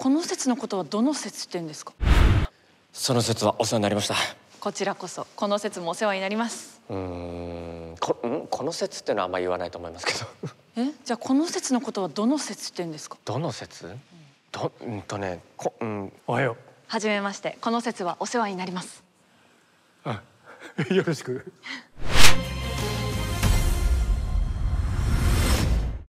この説のことはどの説って言うんですかその説はお世話になりましたこちらこそこの説もお世話になりますうんこんこの説ってのはあんまり言わないと思いますけどえじゃあこの説のことはどの説って言うんですかどの説、うどうんとねこうんおはようはじめましてこの説はお世話になりますあよろしく